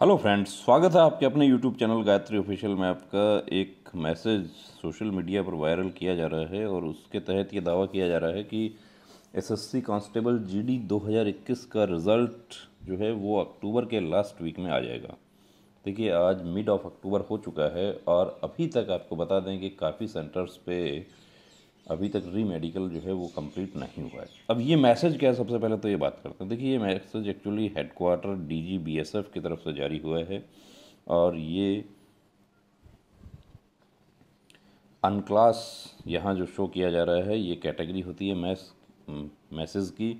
Hello friends स्वागत है आपके अपने यूट्यूब चैनल गायत्री ऑफिशियल में आपका एक मैसेज सोशल मीडिया पर वायरल किया जा रहा है और उसके तहत ये दावा किया जा रहा है कि एसएससी कांस्टेबल जीडी 2021 का रिज़ल्ट जो है वो अक्टूबर के लास्ट वीक में आ जाएगा देखिए आज मिड ऑफ अक्टूबर हो चुका है और अभी तक आपको बता दें कि काफ़ी सेंटर्स पर अभी तक री मेडिकल जो है वो कंप्लीट नहीं हुआ है अब ये मैसेज क्या है सबसे पहले तो ये बात करते हैं देखिए ये message actually D G B S F की तरफ से जारी हुआ है और ये अनक्लास यहाँ जो शो किया जा रहा है ये कैटेगरी होती है मैस मैसेज की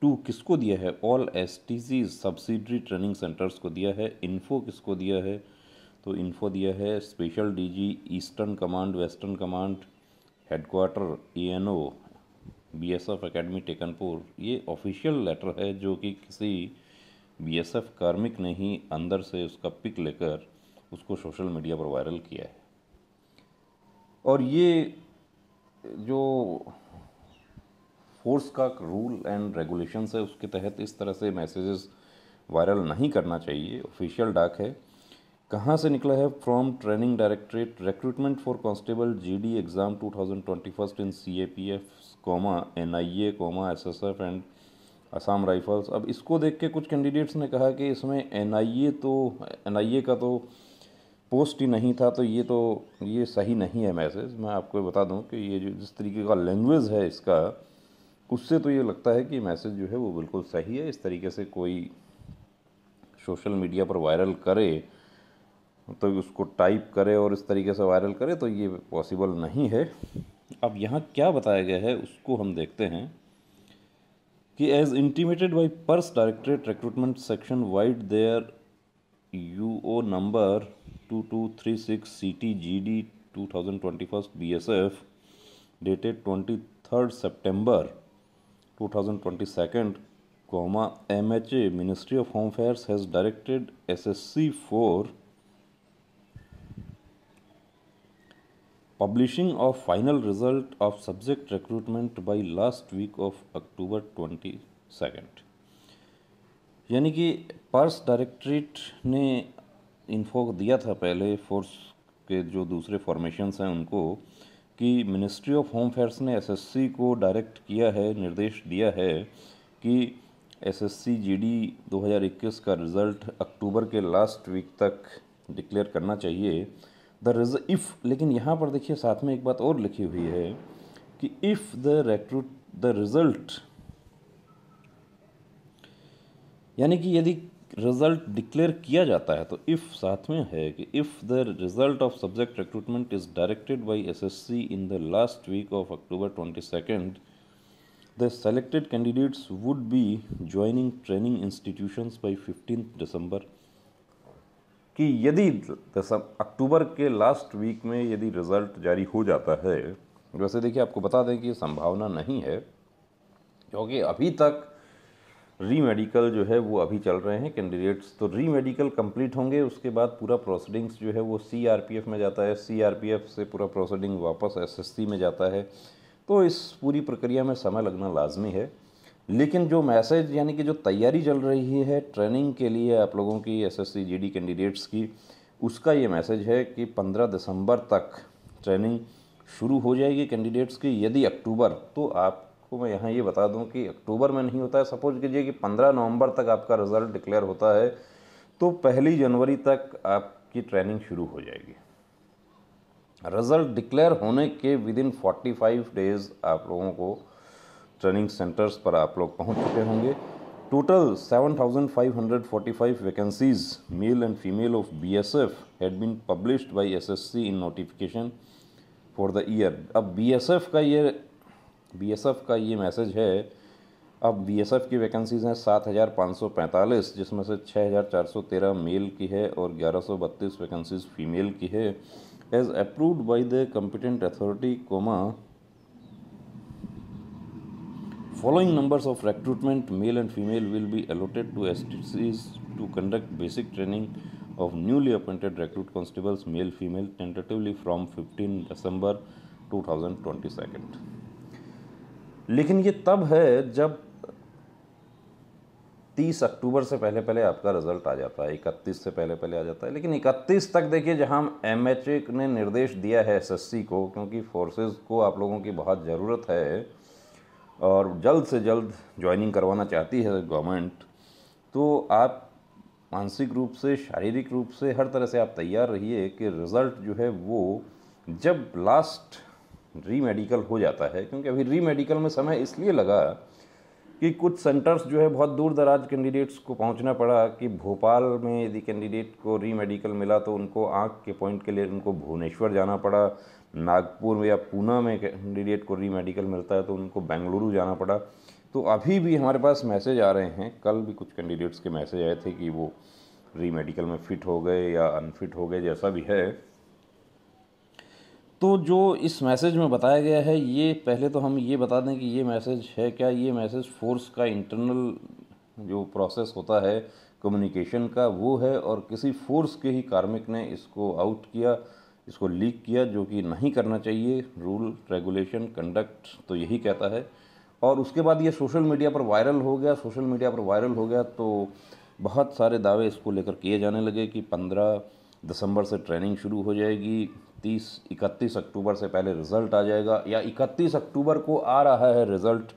टू किसको दिया है all S T C subsidiary training centres को दिया है इन्फो किसको दिया है तो इन्फो दिया है special DG eastern command western command headquarter E N O B S F academy Tekanpur ये ऑफिशियल लेटर है जो कि किसी बी एस एफ कार्मिक ने ही अंदर से उसका पिक लेकर उसको सोशल मीडिया पर वायरल किया है और ये जो फोर्स का रूल एंड रेगुलेशंस है उसके तहत इस तरह से मैसेजेस वायरल नहीं करना चाहिए ऑफिशियल डाक है कहाँ से निकला है from training directorate recruitment for constable GD exam two thousand twenty first in C A P F comma N I A comma S S F and Assam Rifles अब इसको देख के कुछ कैंडिडेट्स ने कहा कि इसमें एन आई ए तो एन आई ए का तो पोस्ट ही नहीं था तो ये तो ये सही नहीं है मैसेज मैं आपको बता दूं कि ये जो जिस तरीके का लैंग्वेज है इसका उससे तो ये लगता है कि मैसेज जो है वो बिल्कुल सही है इस तरीके से कोई सोशल मीडिया पर वायरल करे तो उसको टाइप करे और इस तरीके से वायरल करे तो ये पॉसिबल नहीं है अब यहाँ क्या बताया गया है उसको हम देखते हैं कि as intimated by pers directorate recruitment section vide their U O number two two three six C T G D two thousand twenty first B S F dated twenty third September two thousand twenty second M H A ministry of home affairs has directed S S C for publishing of final result of subject recruitment by last week of October twenty second यानी कि purse directorate ने info दिया था पहले force के जो दूसरे formations हैं उनको कि मिनिस्ट्री ऑफ होम अफेयर्स ने एसएससी को डायरेक्ट किया है निर्देश दिया है कि एसएससी जीडी 2021 का रिज़ल्ट अक्टूबर के लास्ट वीक तक डिक्लेयर करना चाहिए द रिज इफ़ लेकिन यहाँ पर देखिए साथ में एक बात और लिखी हुई है कि if the recruit the result यानी कि यदि रिज़ल्ट डिक्लेयर किया जाता है तो इफ़ साथ में है कि if the result of subject recruitment is directed by S S C in the last week of October twenty second the selected candidates would be joining training institutions by fifteen December कि यदि अक्टूबर के last week में यदि result जारी हो जाता है वैसे देखिए आपको बता दें कि संभावना नहीं है क्योंकि अभी तक री मेडिकल जो है वो अभी चल रहे हैं कैंडिडेट्स तो री मेडिकल कंप्लीट होंगे उसके बाद पूरा प्रोसीडिंग्स जो है वो सी में जाता है सी से पूरा प्रोसीडिंग वापस एस में जाता है तो इस पूरी प्रक्रिया में समय लगना लाजमी है लेकिन जो मैसेज यानी कि जो तैयारी चल रही है ट्रेनिंग के लिए आप लोगों की एस एस कैंडिडेट्स की उसका ये मैसेज है कि 15 दिसंबर तक ट्रेनिंग शुरू हो जाएगी कैंडिडेट्स की यदि अक्टूबर तो आपको मैं यहाँ ये बता दूँ कि अक्टूबर में नहीं होता है सपोज कीजिए कि पंद्रह नवम्बर तक आपका रिज़ल्ट डिक्लेयर होता है तो पहली जनवरी तक आपकी ट्रेनिंग शुरू हो जाएगी रिज़ल्ट डिक्लेयर होने के विद इन फोर्टी डेज़ आप लोगों को ट्रेनिंग सेंटर्स पर आप लोग पहुंच चुके होंगे total 7,545 vacancies male and female of BSF had been published by SSC in notification for the year अब बीएसएफ का ये बीएसएफ का ये मैसेज है अब बीएसएफ की वैकेंसीज हैं 7,545 जिसमें से 6,413 मेल की है और 1,132 वैकेंसीज फीमेल की है as approved by the competent authority comma Following numbers of recruitment, male and female will be allotted to STCs to conduct basic training of newly appointed recruit constables, male female, tentatively from 15 December 2022. lekin ye tab hai jab 30 अक्टूबर से पहले पहले आपका result आ जाता है 31 से पहले पहले आ जाता है लेकिन 31 तक देखिए जहां एम ने निर्देश दिया है एसएससी को क्योंकि फोर्सेस को आप लोगों की बहुत ज़रूरत है और जल्द से जल्द ज्वाइनिंग करवाना चाहती है गवर्नमेंट तो आप मानसिक रूप से शारीरिक रूप से हर तरह से आप तैयार रहिए कि रिज़ल्ट जो है वो जब लास्ट री मेडिकल हो जाता है क्योंकि अभी री मेडिकल में समय इसलिए लगा कि कुछ सेंटर्स जो है बहुत दूर दराज कैंडिडेट्स को पहुंचना पड़ा कि भोपाल में यदि कैंडिडेट को री मेडिकल मिला तो उनको आँख के पॉइंट के लिए उनको भुवनेश्वर जाना पड़ा नागपुर या पूना में कैंडिडेट को री मेडिकल मिलता है तो उनको बेंगलुरु जाना पड़ा तो अभी भी हमारे पास मैसेज आ रहे हैं कल भी कुछ कैंडिडेट्स के मैसेज आए थे कि वो री मेडिकल में फ़िट हो गए या अनफिट हो गए जैसा भी है तो जो इस मैसेज में बताया गया है ये पहले तो हम ये बता दें कि ये मैसेज है क्या ये मैसेज फोर्स का इंटरनल जो प्रोसेस होता है कम्युनिकेशन का वो है और किसी फोर्स के ही कार्मिक ने इसको आउट किया इसको लीक किया जो कि नहीं करना चाहिए रूल रेगुलेशन कंडक्ट तो यही कहता है और उसके बाद ये सोशल मीडिया पर वायरल हो गया सोशल मीडिया पर वायरल हो गया तो बहुत सारे दावे इसको लेकर किए जाने लगे कि पंद्रह दिसंबर से ट्रेनिंग शुरू हो जाएगी तीस इकतीस अक्टूबर से पहले रिज़ल्ट आ जाएगा या इकतीस अक्टूबर को आ रहा है रिज़ल्ट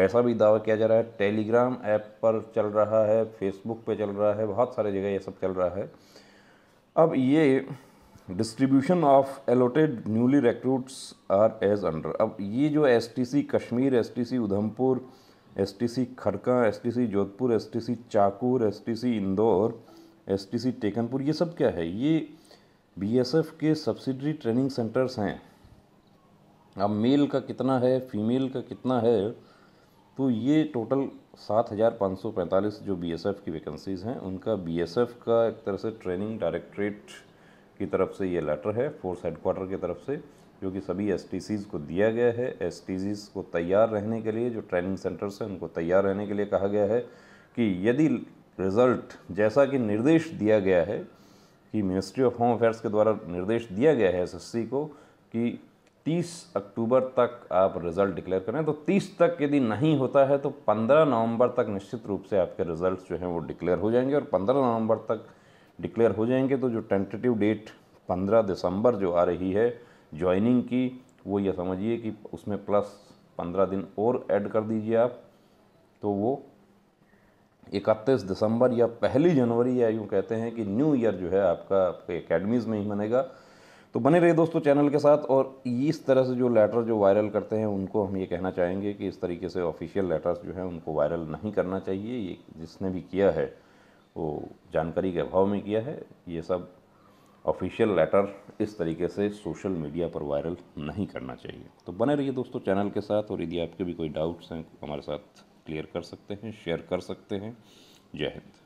ऐसा भी दावा किया जा रहा है टेलीग्राम ऐप पर चल रहा है फेसबुक पे चल रहा है बहुत सारे जगह ये सब चल रहा है अब ये distribution of allotted newly recruits are as under अब ये जो STC Kashmir STC Udhampur STC Kharka STC Jodhpur STC Chakur STC Indore STC Tekanpur ये सब क्या है ये बीएसएफ के सब्सिडरी ट्रेनिंग सेंटर्स हैं अब मेल का कितना है फीमेल का कितना है तो ये टोटल सात हज़ार पाँच सौ पैंतालीस जो बीएसएफ की वैकेंसीज़ हैं उनका बीएसएफ का एक तरह से ट्रेनिंग डायरेक्ट्रेट की तरफ से ये लेटर है फोर्स हेडकोार्टर की तरफ से जो कि सभी एस को दिया गया है एस को तैयार रहने के लिए जो ट्रेनिंग सेंटर्स हैं उनको तैयार रहने के लिए कहा गया है कि यदि रिज़ल्ट जैसा कि निर्देश दिया गया है कि मिनिस्ट्री ऑफ होम अफेयर्स के द्वारा निर्देश दिया गया है एस को कि 30 अक्टूबर तक आप रिज़ल्ट डिक्लेयर करें तो 30 तक यदि नहीं होता है तो 15 नवंबर तक निश्चित रूप से आपके रिज़ल्ट जो हैं वो डिक्लेयर हो जाएंगे और 15 नवंबर तक डिक्लेयर हो जाएंगे तो जो टेंटेटिव डेट 15 दिसंबर जो आ रही है ज्वाइनिंग की वो ये समझिए कि उसमें प्लस 15 दिन और ऐड कर दीजिए आप तो वो 31 दिसंबर या पहली जनवरी या यूँ कहते हैं कि न्यू ईयर जो है आपका आपके एकेडमीज़ में ही बनेगा तो बने रहिए दोस्तों चैनल के साथ और इस तरह से जो लेटर जो वायरल करते हैं उनको हम ये कहना चाहेंगे कि इस तरीके से ऑफिशियल लेटर्स जो हैं उनको वायरल नहीं करना चाहिए ये जिसने भी किया है वो जानकारी के अभाव में किया है ये सब ऑफिशियल लेटर इस तरीके से सोशल मीडिया पर वायरल नहीं करना चाहिए तो बने रहिए दोस्तों चैनल के साथ और यदि आपके भी कोई डाउट्स हैं हमारे साथ क्लियर कर सकते हैं शेयर कर सकते हैं जय हिंद